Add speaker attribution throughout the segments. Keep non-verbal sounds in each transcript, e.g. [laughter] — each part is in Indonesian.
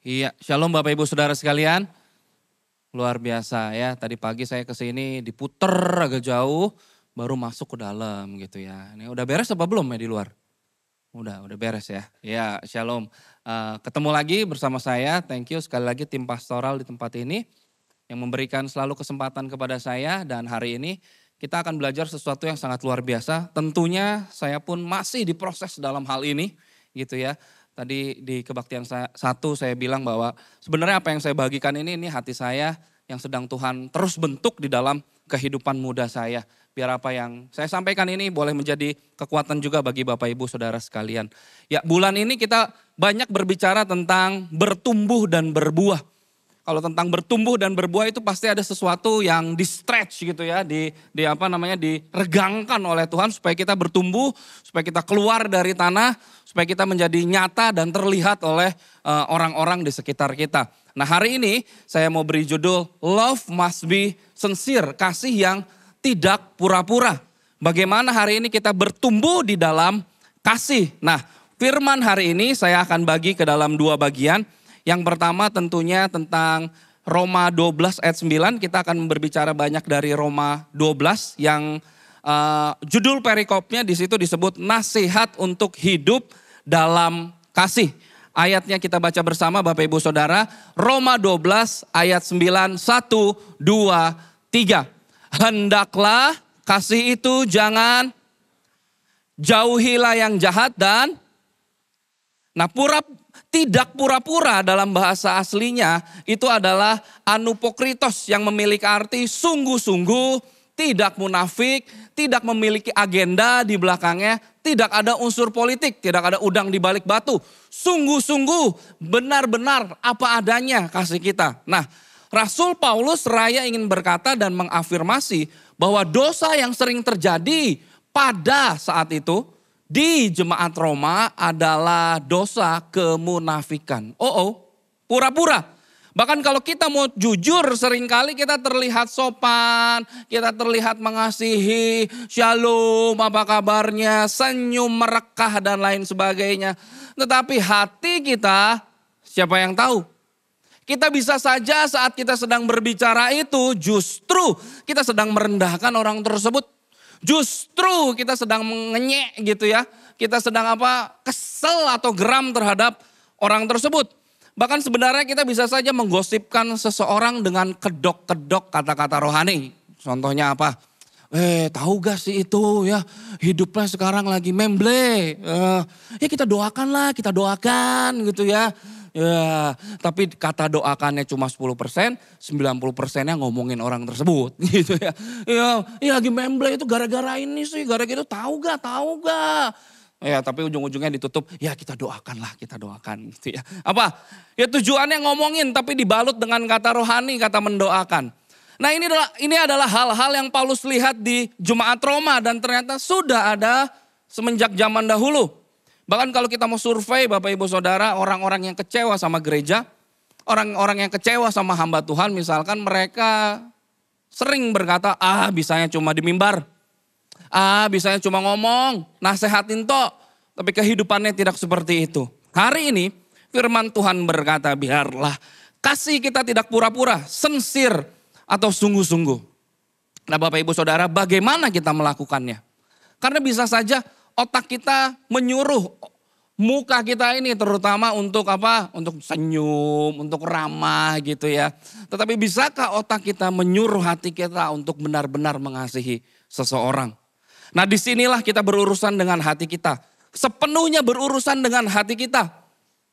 Speaker 1: Iya, shalom Bapak Ibu Saudara sekalian. Luar biasa ya, tadi pagi saya ke sini diputer agak jauh, baru masuk ke dalam gitu ya. Ini udah beres apa belum ya di luar? Udah, udah beres ya. Ya, shalom. Uh, ketemu lagi bersama saya, thank you sekali lagi tim pastoral di tempat ini yang memberikan selalu kesempatan kepada saya dan hari ini kita akan belajar sesuatu yang sangat luar biasa. Tentunya saya pun masih diproses dalam hal ini gitu ya Tadi di kebaktian saya, satu saya bilang bahwa sebenarnya apa yang saya bagikan ini ini hati saya yang sedang Tuhan terus bentuk di dalam kehidupan muda saya. Biar apa yang saya sampaikan ini boleh menjadi kekuatan juga bagi Bapak Ibu Saudara sekalian. Ya bulan ini kita banyak berbicara tentang bertumbuh dan berbuah kalau tentang bertumbuh dan berbuah itu pasti ada sesuatu yang di stretch gitu ya, di di apa namanya diregangkan oleh Tuhan supaya kita bertumbuh, supaya kita keluar dari tanah, supaya kita menjadi nyata dan terlihat oleh orang eh, orang-orang di sekitar kita. Nah, hari ini saya mau beri judul Love Must Be Sincere, kasih yang tidak pura-pura. Bagaimana hari ini kita bertumbuh di dalam kasih. Nah, firman hari ini saya akan bagi ke dalam dua bagian. Yang pertama tentunya tentang Roma 12 ayat 9 kita akan berbicara banyak dari Roma 12 yang uh, judul perikopnya di situ disebut nasihat untuk hidup dalam kasih. Ayatnya kita baca bersama Bapak Ibu Saudara, Roma 12 ayat 9 1 2 3. Hendaklah kasih itu jangan jauhilah yang jahat dan nah pura tidak pura-pura dalam bahasa aslinya itu adalah anupokritos yang memiliki arti sungguh-sungguh, tidak munafik, tidak memiliki agenda di belakangnya, tidak ada unsur politik, tidak ada udang di balik batu. Sungguh-sungguh, benar-benar apa adanya kasih kita. Nah, Rasul Paulus raya ingin berkata dan mengafirmasi bahwa dosa yang sering terjadi pada saat itu di jemaat Roma adalah dosa kemunafikan. Oh, oh pura-pura. Bahkan kalau kita mau jujur seringkali kita terlihat sopan, kita terlihat mengasihi, shalom apa kabarnya, senyum merekah dan lain sebagainya. Tetapi hati kita siapa yang tahu? Kita bisa saja saat kita sedang berbicara itu justru kita sedang merendahkan orang tersebut. Justru kita sedang mengenyek gitu ya. Kita sedang apa kesel atau geram terhadap orang tersebut. Bahkan sebenarnya kita bisa saja menggosipkan seseorang dengan kedok-kedok kata-kata rohani. Contohnya apa? Eh tahu gak sih itu ya hidupnya sekarang lagi memble. Eh, ya kita doakanlah, kita doakan gitu ya Ya, tapi kata doakannya cuma 10 persen, 90 persennya ngomongin orang tersebut [laughs] gitu ya. Ya, ya lagi memble itu gara-gara ini sih, gara-gara itu tahu gak, tahu gak. Ya, tapi ujung-ujungnya ditutup, ya kita doakanlah, kita doakan [laughs] gitu ya. Apa? Ya tujuannya ngomongin tapi dibalut dengan kata rohani, kata mendoakan. Nah ini adalah ini adalah hal-hal yang Paulus lihat di Jumaat Roma dan ternyata sudah ada semenjak zaman dahulu. Bahkan kalau kita mau survei Bapak Ibu Saudara, orang-orang yang kecewa sama gereja, orang-orang yang kecewa sama hamba Tuhan misalkan mereka sering berkata, ah bisanya cuma di mimbar, ah bisanya cuma ngomong, nasehatin toh tapi kehidupannya tidak seperti itu. Hari ini firman Tuhan berkata, biarlah kasih kita tidak pura-pura, sensir atau sungguh-sungguh. Nah Bapak Ibu Saudara, bagaimana kita melakukannya? Karena bisa saja otak kita menyuruh muka kita ini terutama untuk apa? Untuk senyum, untuk ramah gitu ya. Tetapi bisakah otak kita menyuruh hati kita untuk benar-benar mengasihi seseorang? Nah disinilah kita berurusan dengan hati kita. Sepenuhnya berurusan dengan hati kita.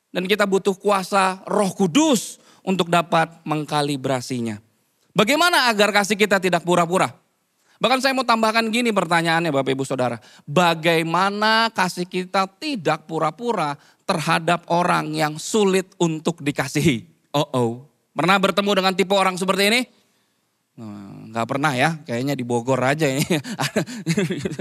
Speaker 1: Dan kita butuh kuasa roh kudus untuk dapat mengkalibrasinya. Bagaimana agar kasih kita tidak pura-pura? Bahkan saya mau tambahkan gini pertanyaannya Bapak Ibu Saudara. Bagaimana kasih kita tidak pura-pura terhadap orang yang sulit untuk dikasihi? Oh oh. Pernah bertemu dengan tipe orang seperti ini? Nah, nggak pernah ya, kayaknya di Bogor aja ini.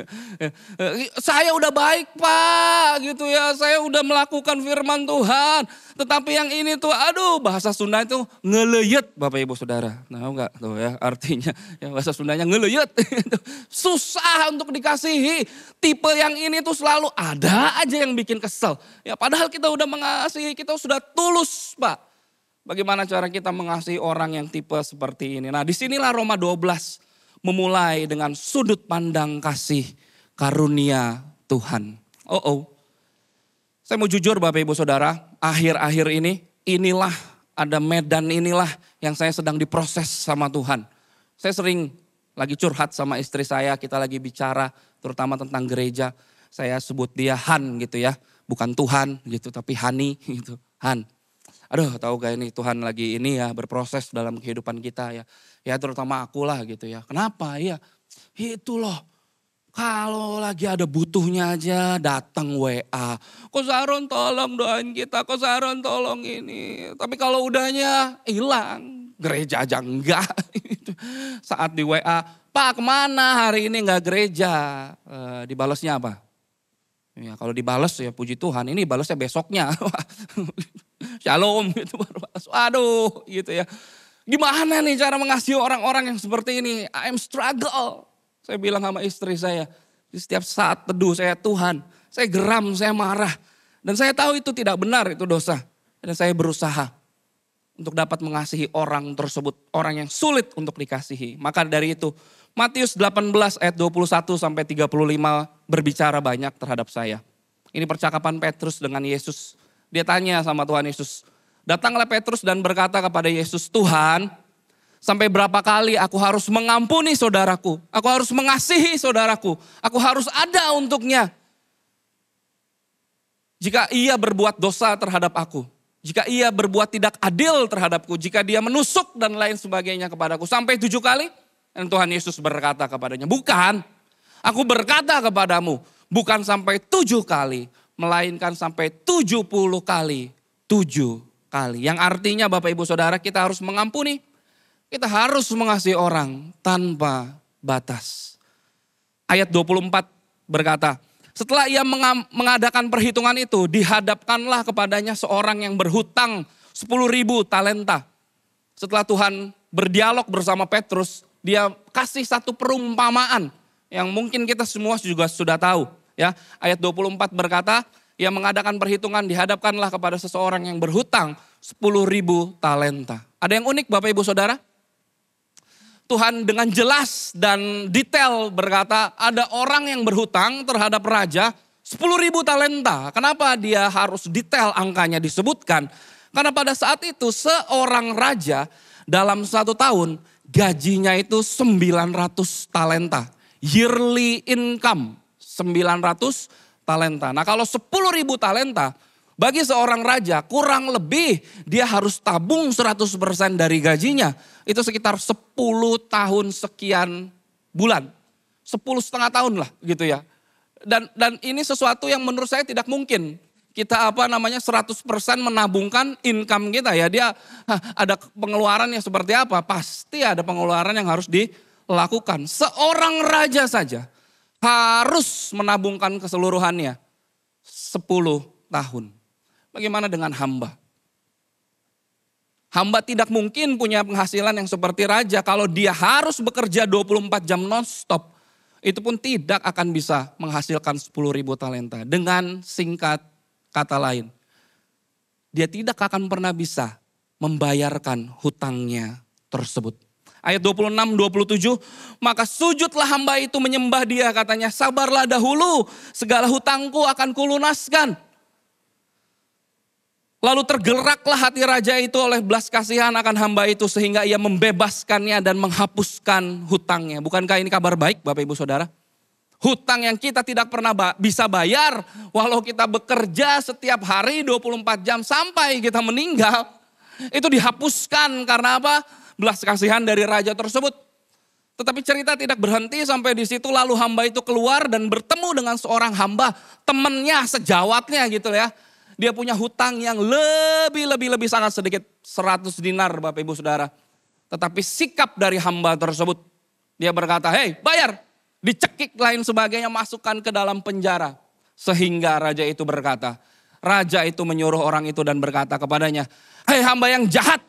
Speaker 1: [laughs] saya udah baik pak, gitu ya. Saya udah melakukan firman Tuhan. Tetapi yang ini tuh, aduh bahasa Sunda itu ngeleyet Bapak Ibu Saudara. Nah nggak tuh ya artinya ya, bahasa Sundanya ngeleyet. [laughs] Susah untuk dikasihi. Tipe yang ini tuh selalu ada aja yang bikin kesel. Ya padahal kita udah mengasihi, kita sudah tulus pak. Bagaimana cara kita mengasihi orang yang tipe seperti ini? Nah, disinilah Roma 12 memulai dengan sudut pandang kasih karunia Tuhan. Oh, oh. Saya mau jujur Bapak Ibu Saudara, akhir-akhir ini inilah ada medan inilah yang saya sedang diproses sama Tuhan. Saya sering lagi curhat sama istri saya, kita lagi bicara terutama tentang gereja. Saya sebut dia Han gitu ya, bukan Tuhan gitu tapi Hani gitu, Han aduh tahu gak ini Tuhan lagi ini ya berproses dalam kehidupan kita ya. Ya terutama aku lah gitu ya. Kenapa? ya itu loh kalau lagi ada butuhnya aja datang WA. Kok Saron tolong doain kita, kok Saron tolong ini. Tapi kalau udahnya hilang, gereja aja enggak. [laughs] Gitu. Saat di WA, Pak kemana hari ini enggak gereja. E, eh, dibalasnya apa? Ya, kalau dibalas ya puji Tuhan, ini balasnya besoknya. [laughs] Gitu. Shalom [laughs] gitu baru masuk. Aduh gitu ya. Gimana nih cara mengasihi orang-orang yang seperti ini? I am struggle. Saya bilang sama istri saya. Di setiap saat teduh saya Tuhan. Saya geram, saya marah. Dan saya tahu itu tidak benar, itu dosa. Dan saya berusaha untuk dapat mengasihi orang tersebut, orang yang sulit untuk dikasihi. Maka dari itu, Matius 18 ayat 21 sampai 35 berbicara banyak terhadap saya. Ini percakapan Petrus dengan Yesus dia tanya sama Tuhan Yesus. Datanglah Petrus dan berkata kepada Yesus, Tuhan, sampai berapa kali aku harus mengampuni saudaraku? Aku harus mengasihi saudaraku. Aku harus ada untuknya. Jika ia berbuat dosa terhadap aku. Jika ia berbuat tidak adil terhadapku. Jika dia menusuk dan lain sebagainya kepadaku. Sampai tujuh kali. Dan Tuhan Yesus berkata kepadanya, bukan. Aku berkata kepadamu, bukan sampai tujuh kali, melainkan sampai 70 kali, 7 kali. Yang artinya Bapak Ibu Saudara kita harus mengampuni, kita harus mengasihi orang tanpa batas. Ayat 24 berkata, setelah ia mengadakan perhitungan itu, dihadapkanlah kepadanya seorang yang berhutang 10 ribu talenta. Setelah Tuhan berdialog bersama Petrus, dia kasih satu perumpamaan yang mungkin kita semua juga sudah tahu ya ayat 24 berkata, yang mengadakan perhitungan dihadapkanlah kepada seseorang yang berhutang sepuluh ribu talenta. Ada yang unik Bapak Ibu Saudara? Tuhan dengan jelas dan detail berkata ada orang yang berhutang terhadap raja sepuluh ribu talenta. Kenapa dia harus detail angkanya disebutkan? Karena pada saat itu seorang raja dalam satu tahun gajinya itu 900 talenta. Yearly income 900 talenta. Nah kalau 10 ribu talenta, bagi seorang raja kurang lebih dia harus tabung 100% dari gajinya. Itu sekitar 10 tahun sekian bulan. 10 setengah tahun lah gitu ya. Dan dan ini sesuatu yang menurut saya tidak mungkin. Kita apa namanya 100% menabungkan income kita ya. Dia ada pengeluaran yang seperti apa? Pasti ada pengeluaran yang harus dilakukan. Seorang raja saja harus menabungkan keseluruhannya 10 tahun. Bagaimana dengan hamba? Hamba tidak mungkin punya penghasilan yang seperti raja kalau dia harus bekerja 24 jam nonstop. Itu pun tidak akan bisa menghasilkan 10 ribu talenta. Dengan singkat kata lain, dia tidak akan pernah bisa membayarkan hutangnya tersebut ayat 26 27 maka sujudlah hamba itu menyembah dia katanya sabarlah dahulu segala hutangku akan kulunaskan Lalu tergeraklah hati raja itu oleh belas kasihan akan hamba itu sehingga ia membebaskannya dan menghapuskan hutangnya. Bukankah ini kabar baik Bapak Ibu Saudara? Hutang yang kita tidak pernah bisa bayar walau kita bekerja setiap hari 24 jam sampai kita meninggal itu dihapuskan karena apa? belas kasihan dari raja tersebut. Tetapi cerita tidak berhenti sampai di situ lalu hamba itu keluar dan bertemu dengan seorang hamba temennya sejawatnya gitu ya. Dia punya hutang yang lebih-lebih-lebih sangat sedikit 100 dinar Bapak Ibu Saudara. Tetapi sikap dari hamba tersebut dia berkata, "Hei, bayar." Dicekik lain sebagainya masukkan ke dalam penjara. Sehingga raja itu berkata, raja itu menyuruh orang itu dan berkata kepadanya, "Hei hamba yang jahat,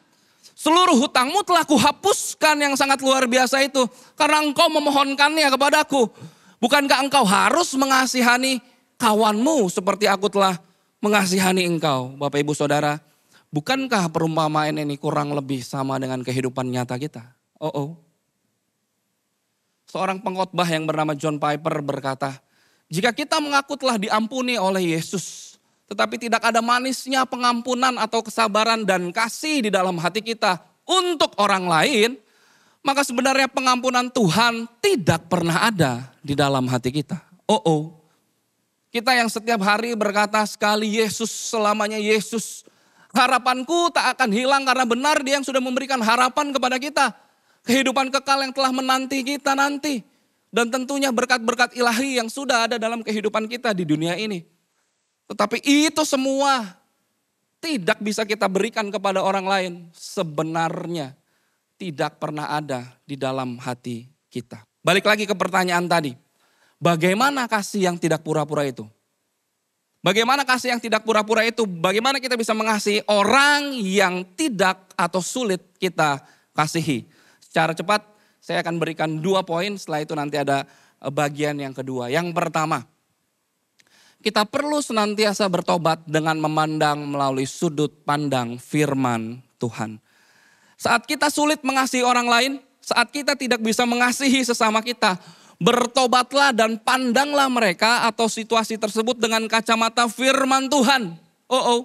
Speaker 1: Seluruh hutangmu telah kuhapuskan yang sangat luar biasa itu. Karena engkau memohonkannya kepadaku. Bukankah engkau harus mengasihani kawanmu seperti aku telah mengasihani engkau. Bapak ibu saudara, bukankah perumpamaan ini kurang lebih sama dengan kehidupan nyata kita? Oh oh. Seorang pengkhotbah yang bernama John Piper berkata, jika kita mengaku telah diampuni oleh Yesus, tetapi tidak ada manisnya pengampunan atau kesabaran dan kasih di dalam hati kita untuk orang lain, maka sebenarnya pengampunan Tuhan tidak pernah ada di dalam hati kita. Oh oh. Kita yang setiap hari berkata sekali Yesus selamanya Yesus. Harapanku tak akan hilang karena benar dia yang sudah memberikan harapan kepada kita. Kehidupan kekal yang telah menanti kita nanti. Dan tentunya berkat-berkat ilahi yang sudah ada dalam kehidupan kita di dunia ini. Tetapi itu semua tidak bisa kita berikan kepada orang lain. Sebenarnya tidak pernah ada di dalam hati kita. Balik lagi ke pertanyaan tadi. Bagaimana kasih yang tidak pura-pura itu? Bagaimana kasih yang tidak pura-pura itu? Bagaimana kita bisa mengasihi orang yang tidak atau sulit kita kasihi? Secara cepat saya akan berikan dua poin setelah itu nanti ada bagian yang kedua. Yang pertama, kita perlu senantiasa bertobat dengan memandang melalui sudut pandang firman Tuhan. Saat kita sulit mengasihi orang lain, saat kita tidak bisa mengasihi sesama kita, bertobatlah dan pandanglah mereka atau situasi tersebut dengan kacamata firman Tuhan. Oh, oh.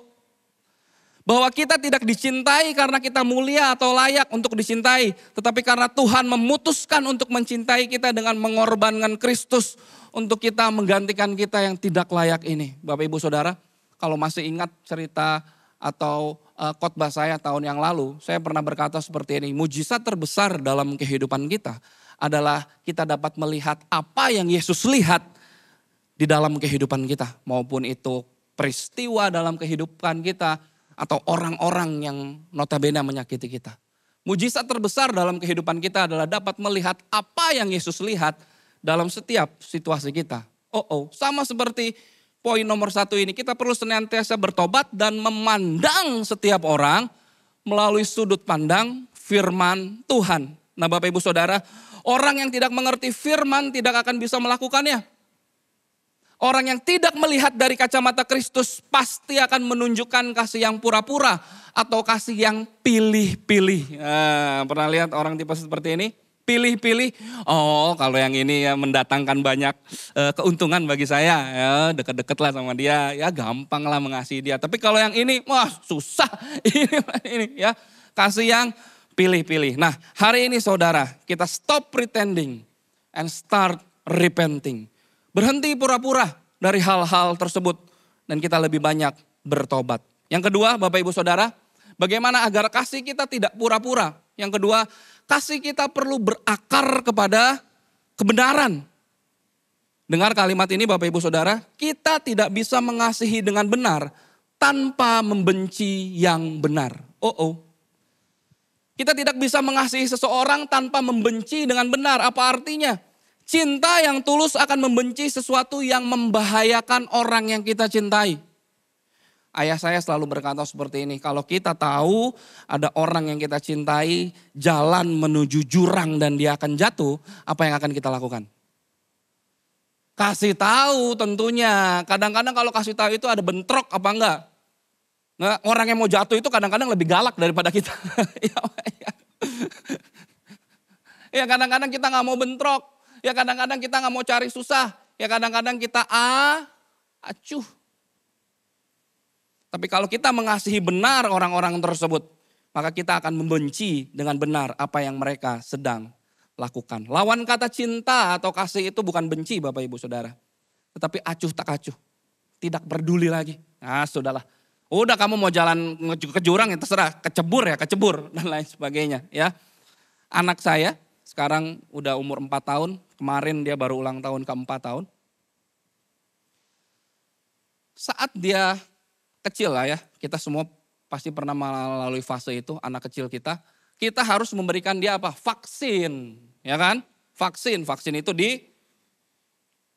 Speaker 1: Bahwa kita tidak dicintai karena kita mulia atau layak untuk dicintai, tetapi karena Tuhan memutuskan untuk mencintai kita dengan mengorbankan Kristus untuk kita menggantikan kita yang tidak layak ini. Bapak Ibu Saudara, kalau masih ingat cerita atau uh, khotbah saya tahun yang lalu, saya pernah berkata seperti ini, mujizat terbesar dalam kehidupan kita adalah kita dapat melihat apa yang Yesus lihat di dalam kehidupan kita, maupun itu peristiwa dalam kehidupan kita, atau orang-orang yang notabene menyakiti kita. Mujizat terbesar dalam kehidupan kita adalah dapat melihat apa yang Yesus lihat dalam setiap situasi kita. Oh, oh, sama seperti poin nomor satu ini, kita perlu senantiasa bertobat dan memandang setiap orang melalui sudut pandang firman Tuhan. Nah Bapak Ibu Saudara, orang yang tidak mengerti firman tidak akan bisa melakukannya. Orang yang tidak melihat dari kacamata Kristus pasti akan menunjukkan kasih yang pura-pura atau kasih yang pilih-pilih. Nah, pernah lihat orang tipe seperti ini? Pilih-pilih. Oh, kalau yang ini ya mendatangkan banyak uh, keuntungan bagi saya. Ya, deket-deket lah sama dia. Ya, gampang lah mengasihi dia. Tapi kalau yang ini, wah susah. [laughs] ini, ini ya. Kasih yang pilih-pilih. Nah, hari ini saudara, kita stop pretending and start repenting Berhenti pura-pura dari hal-hal tersebut dan kita lebih banyak bertobat. Yang kedua, Bapak Ibu Saudara, bagaimana agar kasih kita tidak pura-pura? Yang kedua, kasih kita perlu berakar kepada kebenaran. Dengar kalimat ini Bapak Ibu Saudara, kita tidak bisa mengasihi dengan benar tanpa membenci yang benar. Oh oh. Kita tidak bisa mengasihi seseorang tanpa membenci dengan benar. Apa artinya? Cinta yang tulus akan membenci sesuatu yang membahayakan orang yang kita cintai. Ayah saya selalu berkata seperti ini, kalau kita tahu ada orang yang kita cintai jalan menuju jurang dan dia akan jatuh, apa yang akan kita lakukan? Kasih tahu tentunya. Kadang-kadang kalau kasih tahu itu ada bentrok apa enggak? Nah, orang yang mau jatuh itu kadang-kadang lebih galak daripada kita. [laughs] Ya, ya. ya kadang-kadang kita nggak mau bentrok. Ya kadang-kadang kita nggak mau cari susah. Ya kadang-kadang kita a ah, acuh. Tapi kalau kita mengasihi benar orang-orang tersebut, maka kita akan membenci dengan benar apa yang mereka sedang lakukan. Lawan kata cinta atau kasih itu bukan benci Bapak Ibu Saudara. Tetapi acuh tak acuh. Tidak peduli lagi. Nah sudahlah. Udah kamu mau jalan ke jurang ya terserah. Kecebur ya kecebur [laughs] dan lain sebagainya ya. Anak saya sekarang udah umur 4 tahun Kemarin dia baru ulang tahun keempat tahun. Saat dia kecil lah ya, kita semua pasti pernah melalui fase itu, anak kecil kita. Kita harus memberikan dia apa? Vaksin, ya kan? Vaksin, vaksin itu di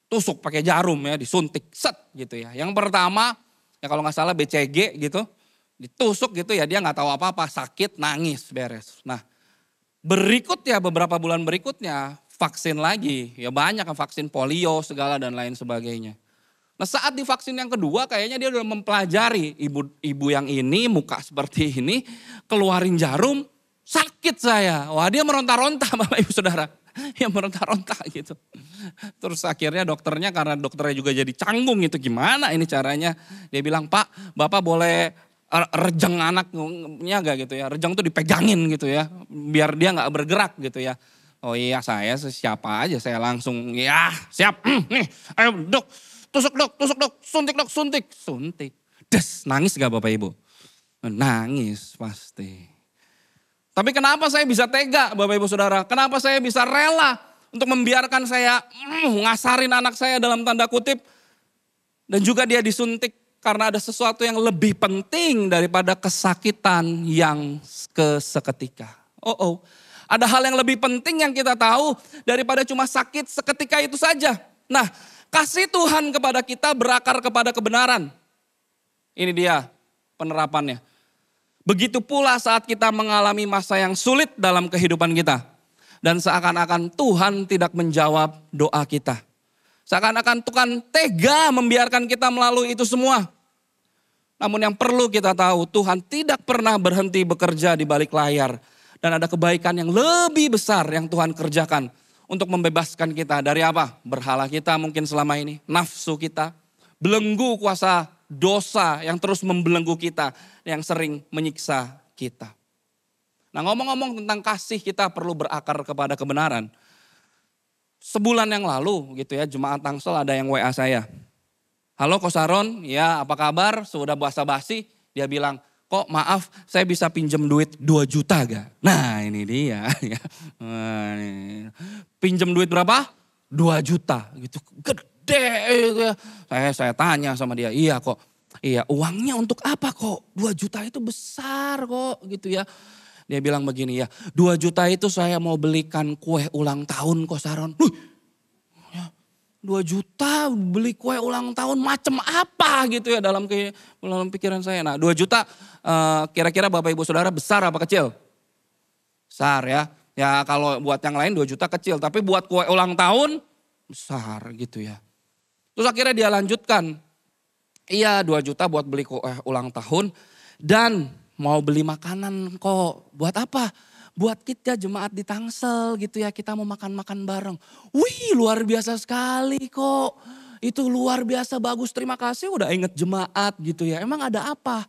Speaker 1: tusuk pakai jarum ya, disuntik, set gitu ya. Yang pertama, ya kalau nggak salah BCG gitu, ditusuk gitu ya, dia nggak tahu apa-apa, sakit, nangis, beres. Nah, berikutnya beberapa bulan berikutnya vaksin lagi. Ya banyak kan vaksin polio segala dan lain sebagainya. Nah saat divaksin yang kedua kayaknya dia udah mempelajari ibu ibu yang ini muka seperti ini keluarin jarum sakit saya. Wah dia meronta-ronta [laughs] bapak ibu saudara. Ya meronta-ronta gitu. Terus akhirnya dokternya karena dokternya juga jadi canggung gitu gimana ini caranya. Dia bilang pak bapak boleh er, rejeng anaknya gak gitu ya. Rejeng tuh dipegangin gitu ya. Biar dia gak bergerak gitu ya. Oh iya saya siapa aja saya langsung ya siap hmm, nih ayo dok tusuk dok tusuk dok suntik dok suntik suntik des nangis gak bapak ibu nangis pasti tapi kenapa saya bisa tega bapak ibu saudara kenapa saya bisa rela untuk membiarkan saya mm, ngasarin anak saya dalam tanda kutip dan juga dia disuntik karena ada sesuatu yang lebih penting daripada kesakitan yang keseketika oh oh ada hal yang lebih penting yang kita tahu daripada cuma sakit seketika itu saja. Nah, kasih Tuhan kepada kita berakar kepada kebenaran. Ini dia penerapannya. Begitu pula saat kita mengalami masa yang sulit dalam kehidupan kita. Dan seakan-akan Tuhan tidak menjawab doa kita. Seakan-akan Tuhan tega membiarkan kita melalui itu semua. Namun yang perlu kita tahu, Tuhan tidak pernah berhenti bekerja di balik layar. Dan ada kebaikan yang lebih besar yang Tuhan kerjakan untuk membebaskan kita dari apa? Berhala kita mungkin selama ini, nafsu kita, belenggu kuasa dosa yang terus membelenggu kita, yang sering menyiksa kita. Nah ngomong-ngomong tentang kasih kita perlu berakar kepada kebenaran. Sebulan yang lalu gitu ya Jemaat Tangsel ada yang WA saya. Halo Kosaron, ya apa kabar? Sudah basa basi? Dia bilang, kok maaf saya bisa pinjam duit 2 juta gak? Nah ini dia [laughs] ya. nah, Pinjam duit berapa? 2 juta gitu. Gede gitu ya. Saya, saya tanya sama dia, iya kok. Iya uangnya untuk apa kok? 2 juta itu besar kok gitu ya. Dia bilang begini ya, 2 juta itu saya mau belikan kue ulang tahun kok Saron. Luh, 2 juta beli kue ulang tahun macam apa gitu ya dalam dalam pikiran saya. Nah 2 juta eh, kira-kira Bapak Ibu Saudara besar apa kecil? Besar ya. Ya kalau buat yang lain 2 juta kecil tapi buat kue ulang tahun besar gitu ya. Terus akhirnya dia lanjutkan. Iya 2 juta buat beli kue ulang tahun dan mau beli makanan kok buat apa? buat kita jemaat di Tangsel gitu ya kita mau makan-makan bareng. Wih luar biasa sekali kok. Itu luar biasa bagus terima kasih udah inget jemaat gitu ya. Emang ada apa?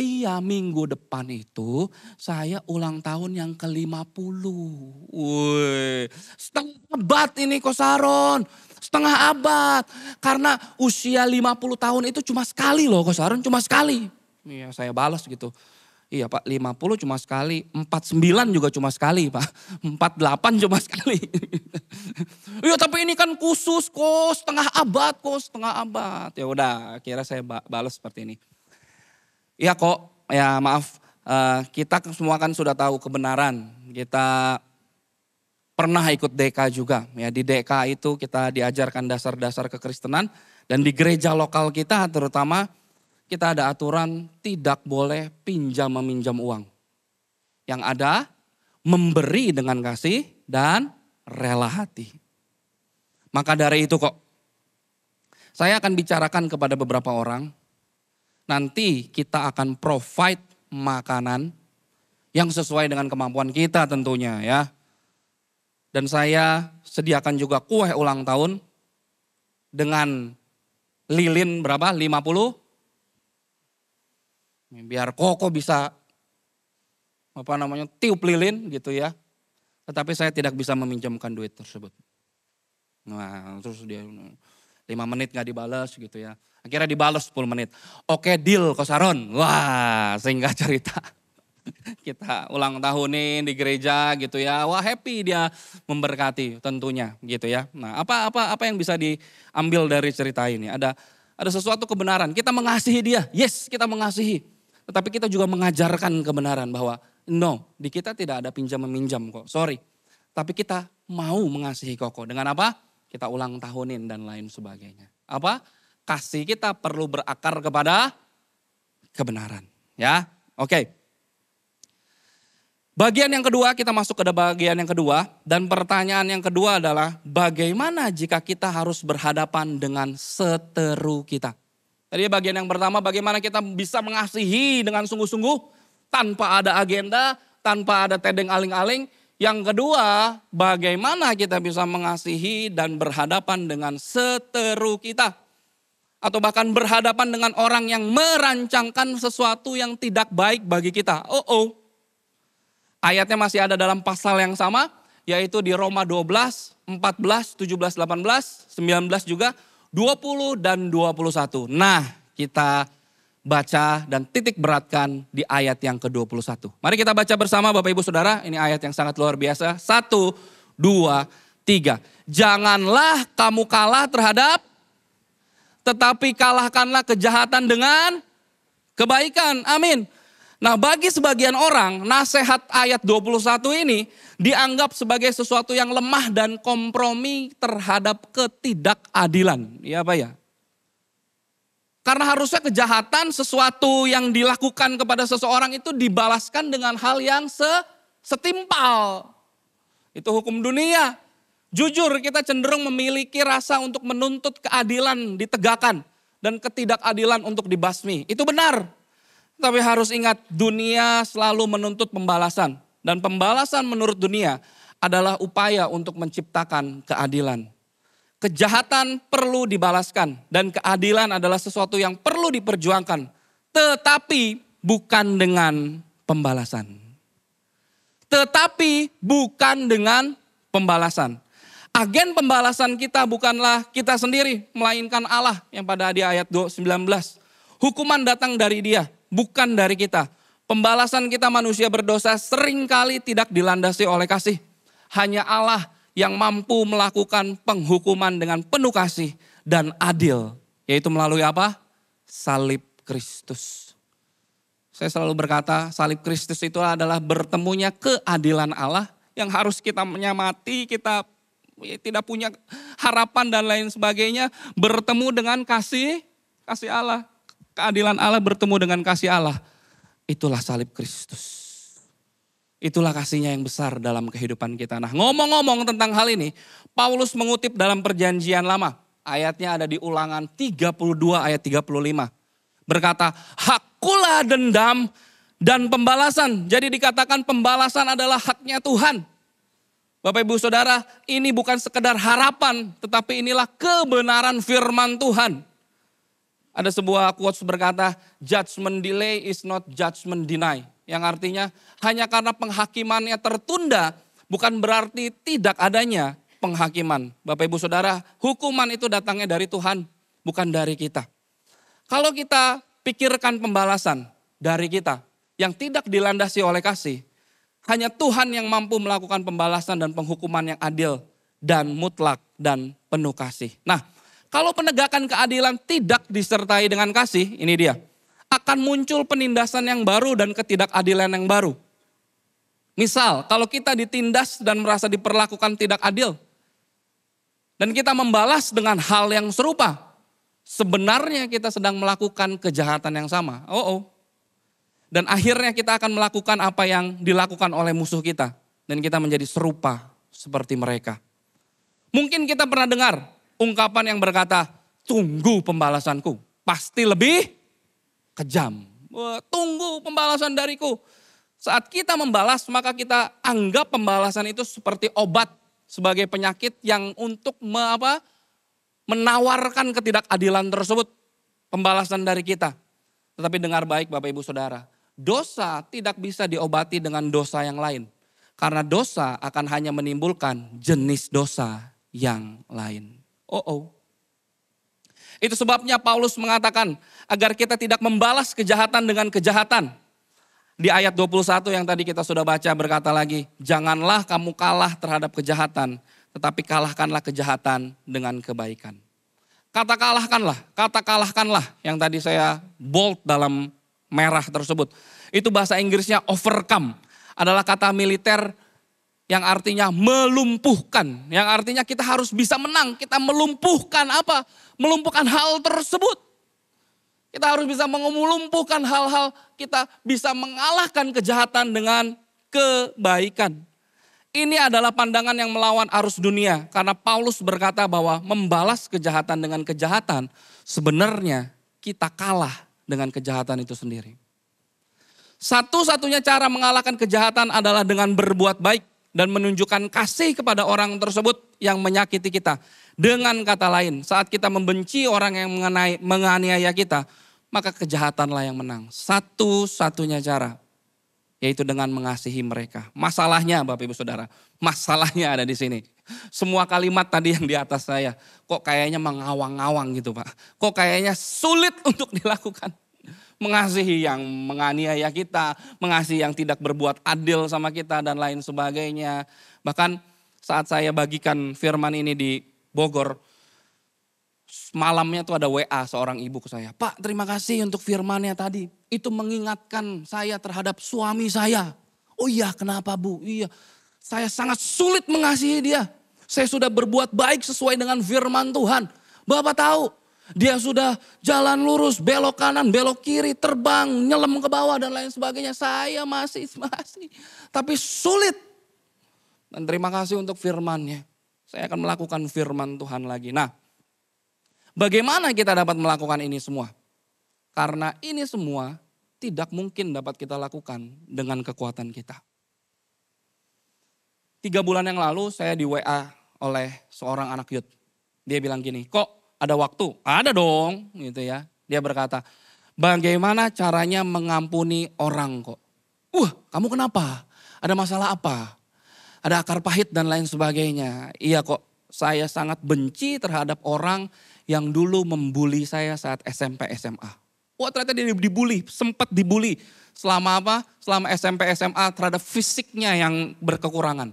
Speaker 1: Iya minggu depan itu saya ulang tahun yang ke-50. woi setengah abad ini Kosaron. Setengah abad. Karena usia lima puluh tahun itu cuma sekali loh Kosaron cuma sekali. Iya saya balas gitu Iya Pak, 50 cuma sekali, 49 juga cuma sekali Pak, 48 cuma sekali. [laughs] Iya tapi ini kan khusus kok, setengah abad kok, setengah abad. Ya udah, kira saya balas seperti ini. Iya kok, ya maaf, eh, kita semua kan sudah tahu kebenaran. Kita pernah ikut DK juga. Ya di DK itu kita diajarkan dasar-dasar kekristenan dan di gereja lokal kita terutama kita ada aturan tidak boleh pinjam meminjam uang. Yang ada memberi dengan kasih dan rela hati. Maka dari itu kok saya akan bicarakan kepada beberapa orang nanti kita akan provide makanan yang sesuai dengan kemampuan kita tentunya ya. Dan saya sediakan juga kue ulang tahun dengan lilin berapa? 50 Biar Koko bisa apa namanya tiup lilin gitu ya. Tetapi saya tidak bisa meminjamkan duit tersebut. Nah, terus dia lima menit nggak dibalas gitu ya. Akhirnya dibalas 10 menit. Oke deal Kosaron. Wah, sehingga [laughs] cerita kita ulang tahunin di gereja gitu ya. Wah happy dia memberkati tentunya gitu ya. Nah apa apa apa yang bisa diambil dari cerita ini? Ada ada sesuatu kebenaran. Kita mengasihi dia. Yes kita mengasihi. Tetapi kita juga mengajarkan kebenaran bahwa no, di kita tidak ada pinjam meminjam kok. Sorry. Tapi kita mau mengasihi koko dengan apa? Kita ulang tahunin dan lain sebagainya. Apa? Kasih kita perlu berakar kepada kebenaran, ya. Oke. Okay. Bagian yang kedua, kita masuk ke bagian yang kedua. Dan pertanyaan yang kedua adalah, bagaimana jika kita harus berhadapan dengan seteru kita? Jadi bagian yang pertama bagaimana kita bisa mengasihi dengan sungguh-sungguh tanpa ada agenda, tanpa ada tedeng aling-aling. Yang kedua, bagaimana kita bisa mengasihi dan berhadapan dengan seteru kita. Atau bahkan berhadapan dengan orang yang merancangkan sesuatu yang tidak baik bagi kita. Oh, oh. Ayatnya masih ada dalam pasal yang sama, yaitu di Roma 12, 14, 17, 18, 19 juga 20 dan 21. Nah, kita baca dan titik beratkan di ayat yang ke-21. Mari kita baca bersama Bapak Ibu Saudara, ini ayat yang sangat luar biasa. Satu, dua, tiga. Janganlah kamu kalah terhadap, tetapi kalahkanlah kejahatan dengan kebaikan. Amin. Nah bagi sebagian orang nasihat ayat 21 ini dianggap sebagai sesuatu yang lemah dan kompromi terhadap ketidakadilan. Ya pak ya? Karena harusnya kejahatan sesuatu yang dilakukan kepada seseorang itu dibalaskan dengan hal yang setimpal. Itu hukum dunia. Jujur kita cenderung memiliki rasa untuk menuntut keadilan ditegakkan dan ketidakadilan untuk dibasmi. Itu benar. Tapi harus ingat dunia selalu menuntut pembalasan. Dan pembalasan menurut dunia adalah upaya untuk menciptakan keadilan. Kejahatan perlu dibalaskan dan keadilan adalah sesuatu yang perlu diperjuangkan. Tetapi bukan dengan pembalasan. Tetapi bukan dengan pembalasan. Agen pembalasan kita bukanlah kita sendiri, melainkan Allah yang pada ayat 19. Hukuman datang dari dia, bukan dari kita. Pembalasan kita manusia berdosa seringkali tidak dilandasi oleh kasih. Hanya Allah yang mampu melakukan penghukuman dengan penuh kasih dan adil. Yaitu melalui apa? Salib Kristus. Saya selalu berkata salib Kristus itu adalah bertemunya keadilan Allah yang harus kita menyamati, kita ya, tidak punya harapan dan lain sebagainya. Bertemu dengan kasih, kasih Allah keadilan Allah bertemu dengan kasih Allah. Itulah salib Kristus. Itulah kasihnya yang besar dalam kehidupan kita. Nah ngomong-ngomong tentang hal ini, Paulus mengutip dalam perjanjian lama. Ayatnya ada di ulangan 32 ayat 35. Berkata, hakulah dendam dan pembalasan. Jadi dikatakan pembalasan adalah haknya Tuhan. Bapak Ibu Saudara, ini bukan sekedar harapan, tetapi inilah kebenaran firman Tuhan. Ada sebuah quotes berkata, judgment delay is not judgment deny. Yang artinya hanya karena penghakimannya tertunda bukan berarti tidak adanya penghakiman. Bapak ibu saudara, hukuman itu datangnya dari Tuhan bukan dari kita. Kalau kita pikirkan pembalasan dari kita yang tidak dilandasi oleh kasih, hanya Tuhan yang mampu melakukan pembalasan dan penghukuman yang adil dan mutlak dan penuh kasih. Nah, kalau penegakan keadilan tidak disertai dengan kasih, ini dia. Akan muncul penindasan yang baru dan ketidakadilan yang baru. Misal, kalau kita ditindas dan merasa diperlakukan tidak adil, dan kita membalas dengan hal yang serupa, sebenarnya kita sedang melakukan kejahatan yang sama. Oh, oh. Dan akhirnya kita akan melakukan apa yang dilakukan oleh musuh kita. Dan kita menjadi serupa seperti mereka. Mungkin kita pernah dengar ungkapan yang berkata, tunggu pembalasanku. Pasti lebih kejam. Tunggu pembalasan dariku. Saat kita membalas, maka kita anggap pembalasan itu seperti obat sebagai penyakit yang untuk me, apa, menawarkan ketidakadilan tersebut. Pembalasan dari kita. Tetapi dengar baik Bapak Ibu Saudara. Dosa tidak bisa diobati dengan dosa yang lain. Karena dosa akan hanya menimbulkan jenis dosa yang lain. Oh oh. Itu sebabnya Paulus mengatakan agar kita tidak membalas kejahatan dengan kejahatan. Di ayat 21 yang tadi kita sudah baca berkata lagi, janganlah kamu kalah terhadap kejahatan, tetapi kalahkanlah kejahatan dengan kebaikan. Kata kalahkanlah, kata kalahkanlah yang tadi saya bold dalam merah tersebut. Itu bahasa Inggrisnya overcome, adalah kata militer yang artinya melumpuhkan, yang artinya kita harus bisa menang, kita melumpuhkan apa? Melumpuhkan hal tersebut. Kita harus bisa melumpuhkan hal-hal, kita bisa mengalahkan kejahatan dengan kebaikan. Ini adalah pandangan yang melawan arus dunia karena Paulus berkata bahwa membalas kejahatan dengan kejahatan sebenarnya kita kalah dengan kejahatan itu sendiri. Satu-satunya cara mengalahkan kejahatan adalah dengan berbuat baik dan menunjukkan kasih kepada orang tersebut yang menyakiti kita. Dengan kata lain, saat kita membenci orang yang mengenai, menganiaya kita, maka kejahatanlah yang menang. Satu-satunya cara, yaitu dengan mengasihi mereka. Masalahnya Bapak Ibu Saudara, masalahnya ada di sini. Semua kalimat tadi yang di atas saya, kok kayaknya mengawang-awang gitu Pak. Kok kayaknya sulit untuk dilakukan mengasihi yang menganiaya kita, mengasihi yang tidak berbuat adil sama kita dan lain sebagainya. Bahkan saat saya bagikan firman ini di Bogor, malamnya tuh ada WA seorang ibu ke saya. Pak terima kasih untuk firmannya tadi. Itu mengingatkan saya terhadap suami saya. Oh iya kenapa bu? Iya saya sangat sulit mengasihi dia. Saya sudah berbuat baik sesuai dengan firman Tuhan. Bapak tahu dia sudah jalan lurus, belok kanan, belok kiri, terbang, nyelam ke bawah dan lain sebagainya. Saya masih, [laughs] masih. Tapi sulit. Dan terima kasih untuk firmannya. Saya akan melakukan firman Tuhan lagi. Nah, bagaimana kita dapat melakukan ini semua? Karena ini semua tidak mungkin dapat kita lakukan dengan kekuatan kita. Tiga bulan yang lalu saya di WA oleh seorang anak yud. Dia bilang gini, kok ada waktu? Ada dong, gitu ya. Dia berkata, bagaimana caranya mengampuni orang kok? Wah, uh, kamu kenapa? Ada masalah apa? Ada akar pahit dan lain sebagainya. Iya kok, saya sangat benci terhadap orang yang dulu membuli saya saat SMP SMA. Wah ternyata dia dibully, sempat dibully selama apa? Selama SMP SMA terhadap fisiknya yang berkekurangan.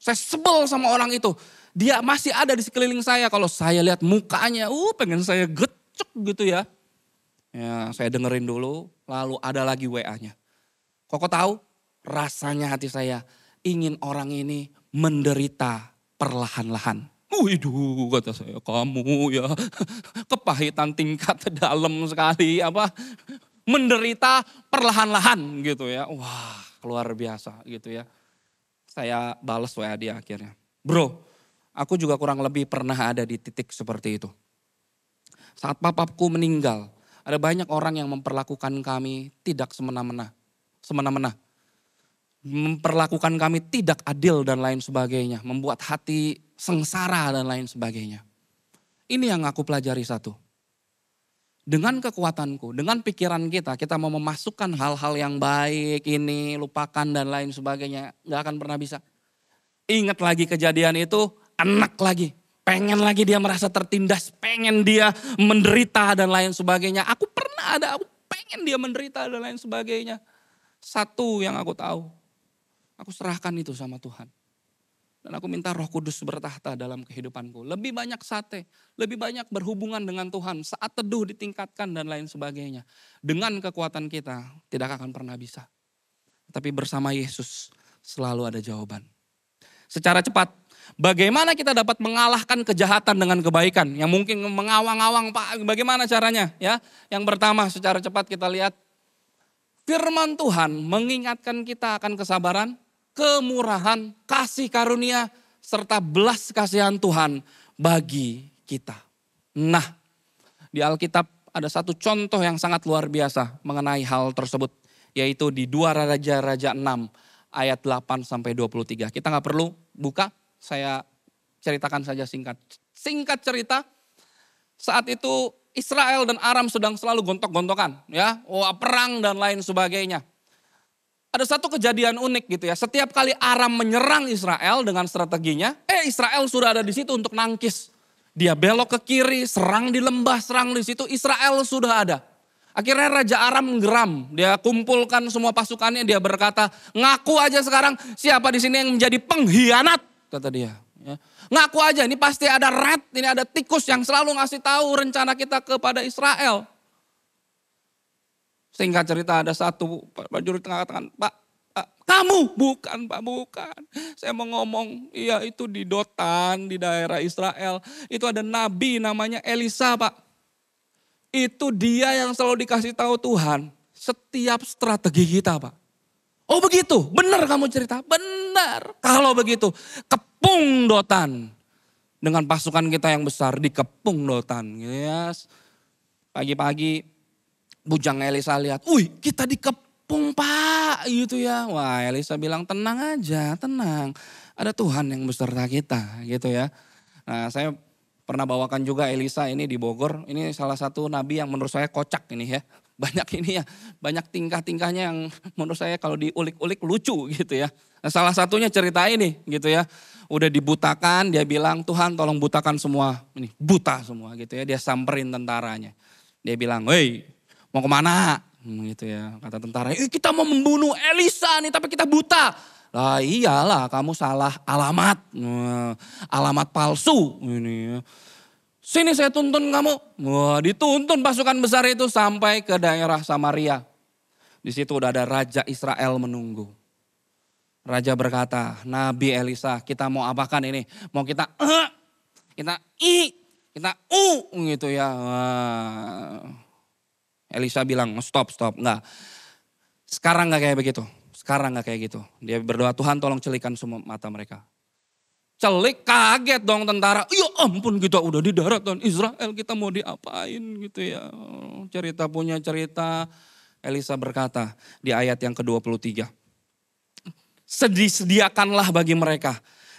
Speaker 1: Saya sebel sama orang itu. Dia masih ada di sekeliling saya. Kalau saya lihat mukanya, uh pengen saya gecek gitu ya. Ya, saya dengerin dulu, lalu ada lagi WA-nya. Kok tahu? Rasanya hati saya ingin orang ini menderita perlahan-lahan. Waduh kata saya kamu ya kepahitan tingkat dalam sekali apa menderita perlahan-lahan gitu ya. Wah luar biasa gitu ya. Saya balas WA dia akhirnya. Bro Aku juga kurang lebih pernah ada di titik seperti itu. Saat papaku meninggal, ada banyak orang yang memperlakukan kami tidak semena-mena. Semena-mena. Memperlakukan kami tidak adil dan lain sebagainya. Membuat hati sengsara dan lain sebagainya. Ini yang aku pelajari satu. Dengan kekuatanku, dengan pikiran kita, kita mau memasukkan hal-hal yang baik ini, lupakan dan lain sebagainya. Gak akan pernah bisa. Ingat lagi kejadian itu, enak lagi. Pengen lagi dia merasa tertindas, pengen dia menderita dan lain sebagainya. Aku pernah ada, aku pengen dia menderita dan lain sebagainya. Satu yang aku tahu, aku serahkan itu sama Tuhan. Dan aku minta roh kudus bertahta dalam kehidupanku. Lebih banyak sate, lebih banyak berhubungan dengan Tuhan. Saat teduh ditingkatkan dan lain sebagainya. Dengan kekuatan kita tidak akan pernah bisa. Tapi bersama Yesus selalu ada jawaban. Secara cepat Bagaimana kita dapat mengalahkan kejahatan dengan kebaikan? Yang mungkin mengawang-awang, Pak, bagaimana caranya? Ya, yang pertama secara cepat kita lihat firman Tuhan mengingatkan kita akan kesabaran, kemurahan, kasih karunia serta belas kasihan Tuhan bagi kita. Nah, di Alkitab ada satu contoh yang sangat luar biasa mengenai hal tersebut yaitu di 2 Raja-Raja enam ayat 8 sampai 23. Kita nggak perlu buka, saya ceritakan saja singkat. Singkat cerita, saat itu Israel dan Aram sedang selalu gontok-gontokan, ya, wah oh, perang dan lain sebagainya. Ada satu kejadian unik gitu ya. Setiap kali Aram menyerang Israel dengan strateginya, eh Israel sudah ada di situ untuk nangkis. Dia belok ke kiri, serang di lembah, serang di situ. Israel sudah ada. Akhirnya Raja Aram geram, dia kumpulkan semua pasukannya, dia berkata, ngaku aja sekarang siapa di sini yang menjadi pengkhianat kata dia. Ya. Ngaku aja, ini pasti ada rat, ini ada tikus yang selalu ngasih tahu rencana kita kepada Israel. Singkat cerita ada satu prajurit tengah katakan, Pak, Pak, ah, kamu bukan Pak, bukan. Saya mau ngomong, iya itu di Dotan, di daerah Israel. Itu ada nabi namanya Elisa Pak. Itu dia yang selalu dikasih tahu Tuhan setiap strategi kita Pak. Oh begitu, benar kamu cerita, benar benar. Kalau begitu, kepung Dotan. Dengan pasukan kita yang besar, dikepung Dotan. Yes. Pagi-pagi, Bujang Elisa lihat, wih kita dikepung pak gitu ya. Wah Elisa bilang tenang aja, tenang. Ada Tuhan yang beserta kita gitu ya. Nah saya pernah bawakan juga Elisa ini di Bogor. Ini salah satu nabi yang menurut saya kocak ini ya banyak ini ya, banyak tingkah-tingkahnya yang menurut saya kalau diulik-ulik lucu gitu ya. Nah, salah satunya cerita ini gitu ya. Udah dibutakan, dia bilang Tuhan tolong butakan semua, ini buta semua gitu ya. Dia samperin tentaranya. Dia bilang, hei mau kemana? Gitu ya, kata tentara, eh, kita mau membunuh Elisa nih tapi kita buta. Lah iyalah kamu salah alamat, eh, alamat palsu. Ini ya. Sini saya tuntun kamu. Wah, dituntun pasukan besar itu sampai ke daerah Samaria. Di situ udah ada raja Israel menunggu. Raja berkata, Nabi Elisa, kita mau apakan ini? Mau kita eh, kita i, kita u gitu ya. Wah. Elisa bilang, stop, stop, enggak. Sekarang enggak kayak begitu. Sekarang enggak kayak gitu. Dia berdoa, Tuhan tolong celikan semua mata mereka celik kaget dong tentara. Ya ampun kita udah di daratan Israel kita mau diapain gitu ya. Cerita punya cerita. Elisa berkata di ayat yang ke-23. Sediakanlah bagi mereka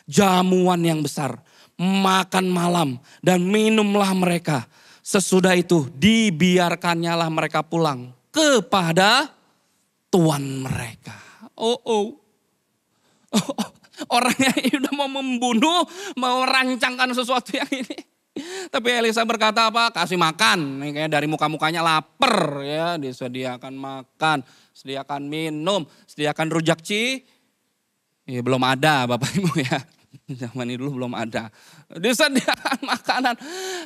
Speaker 1: jamuan yang besar. Makan malam dan minumlah mereka. Sesudah itu dibiarkannya lah mereka pulang kepada tuan mereka. Oh oh. [laughs] oh, oh. Orangnya [laughs] ini udah mau membunuh, mau rancangkan sesuatu yang ini. Tapi Elisa berkata apa? Kasih makan. Ini kayak dari muka-mukanya lapar ya. Disediakan makan, sediakan minum, sediakan rujak ci. Ya, belum ada Bapak Ibu [laughs] ya. Zaman ini dulu belum ada. Disediakan [laughs] makanan.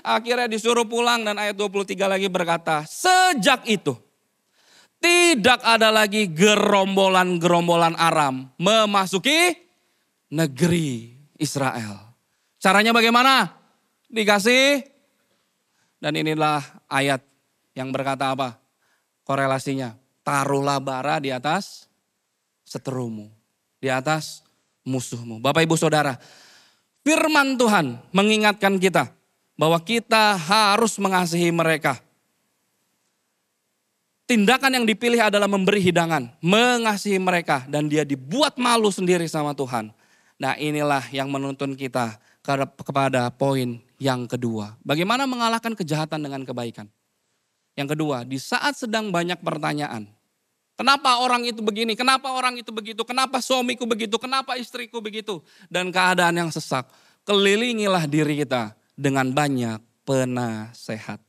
Speaker 1: Akhirnya disuruh pulang dan ayat 23 lagi berkata. Sejak itu tidak ada lagi gerombolan-gerombolan Aram memasuki negeri Israel. Caranya bagaimana? Dikasih. Dan inilah ayat yang berkata apa? Korelasinya. Taruhlah bara di atas seterumu. Di atas musuhmu. Bapak ibu saudara. Firman Tuhan mengingatkan kita. Bahwa kita harus mengasihi mereka. Tindakan yang dipilih adalah memberi hidangan. Mengasihi mereka. Dan dia dibuat malu sendiri sama Tuhan Nah inilah yang menuntun kita kepada poin yang kedua. Bagaimana mengalahkan kejahatan dengan kebaikan? Yang kedua, di saat sedang banyak pertanyaan. Kenapa orang itu begini? Kenapa orang itu begitu? Kenapa suamiku begitu? Kenapa istriku begitu? Dan keadaan yang sesak. Kelilingilah diri kita dengan banyak penasehat.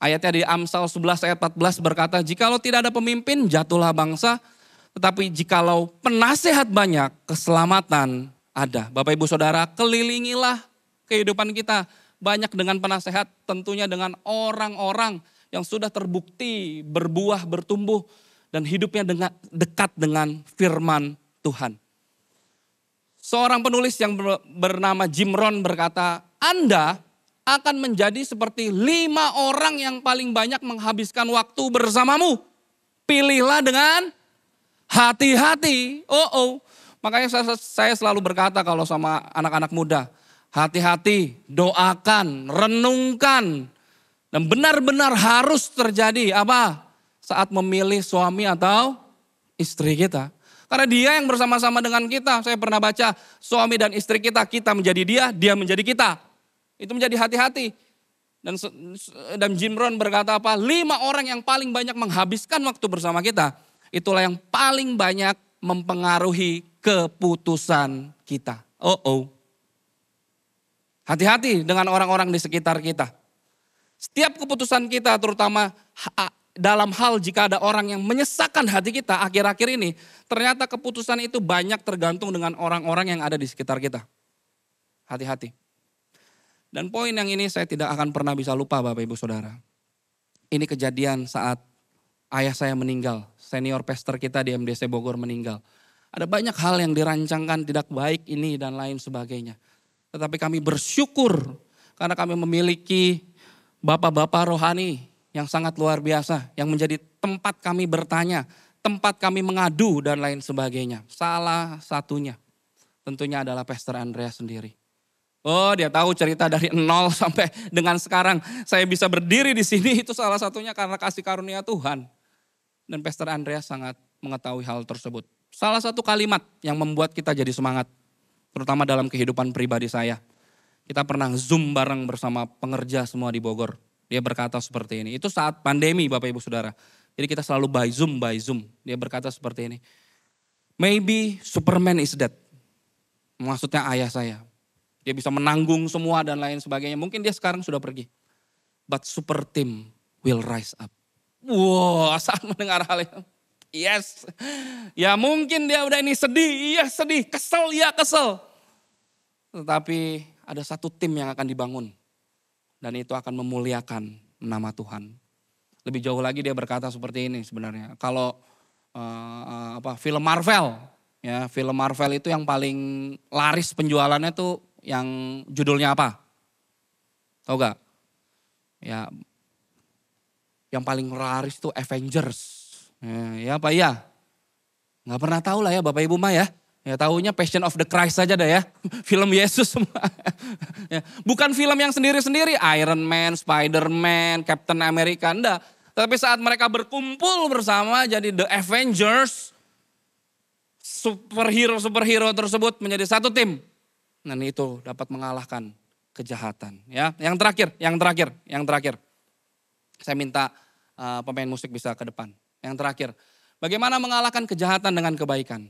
Speaker 1: Ayatnya di Amsal 11 ayat 14 berkata, jika Jikalau tidak ada pemimpin, jatuhlah bangsa, tetapi jikalau penasehat banyak, keselamatan ada. Bapak ibu saudara kelilingilah kehidupan kita. Banyak dengan penasehat tentunya dengan orang-orang yang sudah terbukti berbuah, bertumbuh. Dan hidupnya dengan, dekat dengan firman Tuhan. Seorang penulis yang bernama Jim Rohn berkata, Anda akan menjadi seperti lima orang yang paling banyak menghabiskan waktu bersamamu. Pilihlah dengan Hati-hati. Oh oh. Makanya saya, saya selalu berkata kalau sama anak-anak muda, hati-hati, doakan, renungkan. Dan benar-benar harus terjadi apa? Saat memilih suami atau istri kita. Karena dia yang bersama-sama dengan kita. Saya pernah baca suami dan istri kita, kita menjadi dia, dia menjadi kita. Itu menjadi hati-hati. Dan, dan Jimron berkata apa? Lima orang yang paling banyak menghabiskan waktu bersama kita itulah yang paling banyak mempengaruhi keputusan kita. Oh oh. Hati-hati dengan orang-orang di sekitar kita. Setiap keputusan kita terutama dalam hal jika ada orang yang menyesakkan hati kita akhir-akhir ini, ternyata keputusan itu banyak tergantung dengan orang-orang yang ada di sekitar kita. Hati-hati. Dan poin yang ini saya tidak akan pernah bisa lupa Bapak Ibu Saudara. Ini kejadian saat ayah saya meninggal senior pastor kita di MDC Bogor meninggal. Ada banyak hal yang dirancangkan tidak baik ini dan lain sebagainya. Tetapi kami bersyukur karena kami memiliki bapak-bapak rohani yang sangat luar biasa, yang menjadi tempat kami bertanya, tempat kami mengadu dan lain sebagainya. Salah satunya tentunya adalah Pastor Andrea sendiri. Oh, dia tahu cerita dari [laughs] nol sampai dengan sekarang. Saya bisa berdiri di sini itu salah satunya karena kasih karunia Tuhan. Dan Pastor Andreas sangat mengetahui hal tersebut. Salah satu kalimat yang membuat kita jadi semangat, terutama dalam kehidupan pribadi saya. Kita pernah zoom bareng bersama pengerja semua di Bogor. Dia berkata seperti ini. Itu saat pandemi Bapak Ibu Saudara. Jadi kita selalu by zoom, by zoom. Dia berkata seperti ini. Maybe Superman is dead. Maksudnya ayah saya. Dia bisa menanggung semua dan lain sebagainya. Mungkin dia sekarang sudah pergi. But super team will rise up. Wow, saat mendengar hal itu. Yes. Ya mungkin dia udah ini sedih, iya sedih, kesel, iya kesel. Tetapi ada satu tim yang akan dibangun. Dan itu akan memuliakan nama Tuhan. Lebih jauh lagi dia berkata seperti ini sebenarnya. Kalau uh, apa film Marvel, ya film Marvel itu yang paling laris penjualannya tuh yang judulnya apa? Tahu gak? Ya yang paling laris itu Avengers. Ya, ya Pak ya? Nggak pernah tahu lah ya Bapak Ibu mah ya. Ya tahunya Passion of the Christ saja dah ya. [laughs] Film Yesus semua. [laughs] Ya, bukan film yang sendiri-sendiri. Iron Man, Spider-Man, Captain America. Enggak. Tapi saat mereka berkumpul bersama jadi The Avengers. Superhero-superhero tersebut menjadi satu tim. Dan itu dapat mengalahkan kejahatan. Ya, Yang terakhir, yang terakhir, yang terakhir. Saya minta uh, pemain musik bisa ke depan. Yang terakhir, bagaimana mengalahkan kejahatan dengan kebaikan?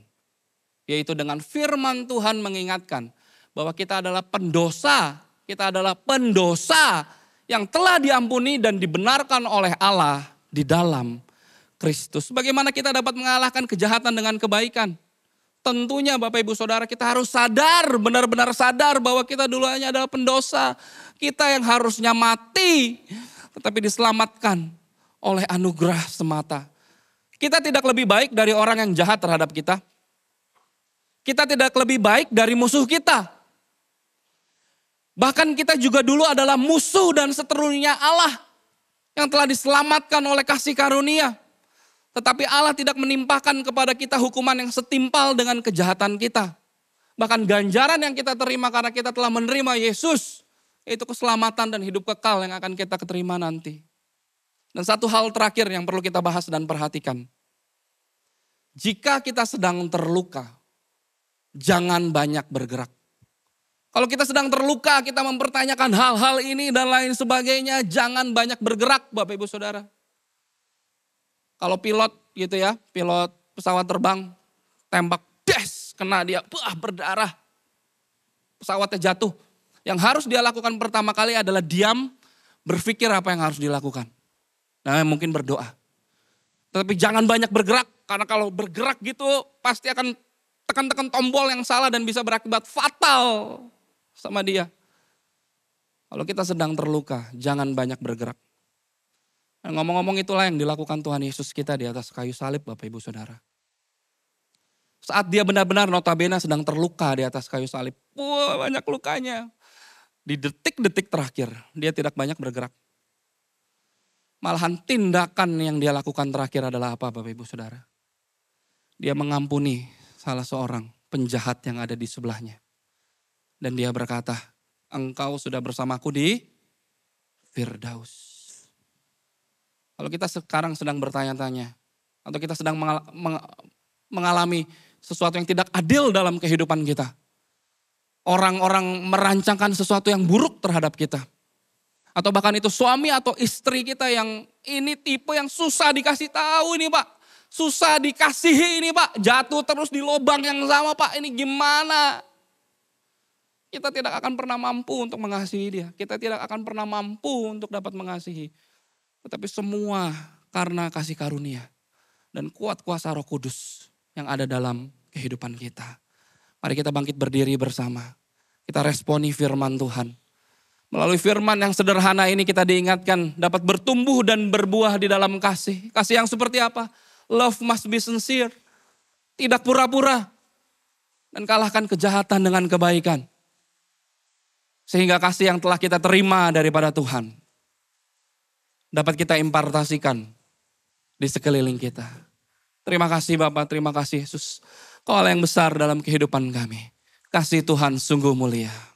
Speaker 1: Yaitu dengan firman Tuhan mengingatkan bahwa kita adalah pendosa, kita adalah pendosa yang telah diampuni dan dibenarkan oleh Allah di dalam Kristus. Bagaimana kita dapat mengalahkan kejahatan dengan kebaikan? Tentunya Bapak Ibu Saudara kita harus sadar, benar-benar sadar bahwa kita dulu adalah pendosa. Kita yang harusnya mati, tetapi diselamatkan oleh anugerah semata. Kita tidak lebih baik dari orang yang jahat terhadap kita. Kita tidak lebih baik dari musuh kita. Bahkan kita juga dulu adalah musuh dan seterunya Allah yang telah diselamatkan oleh kasih karunia. Tetapi Allah tidak menimpakan kepada kita hukuman yang setimpal dengan kejahatan kita. Bahkan ganjaran yang kita terima karena kita telah menerima Yesus yaitu keselamatan dan hidup kekal yang akan kita keterima nanti. Dan satu hal terakhir yang perlu kita bahas dan perhatikan. Jika kita sedang terluka, jangan banyak bergerak. Kalau kita sedang terluka, kita mempertanyakan hal-hal ini dan lain sebagainya, jangan banyak bergerak Bapak Ibu Saudara. Kalau pilot gitu ya, pilot pesawat terbang, tembak, des, kena dia, wah berdarah. Pesawatnya jatuh, yang harus dia lakukan pertama kali adalah diam, berpikir apa yang harus dilakukan. Nah mungkin berdoa. tetapi jangan banyak bergerak, karena kalau bergerak gitu pasti akan tekan-tekan tombol yang salah dan bisa berakibat fatal sama dia. Kalau kita sedang terluka, jangan banyak bergerak. Nah, ngomong-ngomong itulah yang dilakukan Tuhan Yesus kita di atas kayu salib Bapak Ibu Saudara. Saat dia benar-benar notabene sedang terluka di atas kayu salib. Wah banyak lukanya. Di detik-detik terakhir, dia tidak banyak bergerak. Malahan tindakan yang dia lakukan terakhir adalah apa Bapak Ibu Saudara? Dia mengampuni salah seorang penjahat yang ada di sebelahnya. Dan dia berkata, engkau sudah bersamaku di Firdaus. Kalau kita sekarang sedang bertanya-tanya, atau kita sedang mengalami sesuatu yang tidak adil dalam kehidupan kita, orang-orang merancangkan sesuatu yang buruk terhadap kita. Atau bahkan itu suami atau istri kita yang ini tipe yang susah dikasih tahu ini pak. Susah dikasihi ini pak. Jatuh terus di lubang yang sama pak. Ini gimana? Kita tidak akan pernah mampu untuk mengasihi dia. Kita tidak akan pernah mampu untuk dapat mengasihi. Tetapi semua karena kasih karunia. Dan kuat kuasa roh kudus yang ada dalam kehidupan kita. Mari kita bangkit berdiri bersama. Kita responi firman Tuhan. Melalui firman yang sederhana ini kita diingatkan dapat bertumbuh dan berbuah di dalam kasih. Kasih yang seperti apa? Love must be sincere. Tidak pura-pura. Dan kalahkan kejahatan dengan kebaikan. Sehingga kasih yang telah kita terima daripada Tuhan. Dapat kita impartasikan di sekeliling kita. Terima kasih Bapak, terima kasih Yesus. Kau Allah yang besar dalam kehidupan kami. Kasih Tuhan sungguh mulia.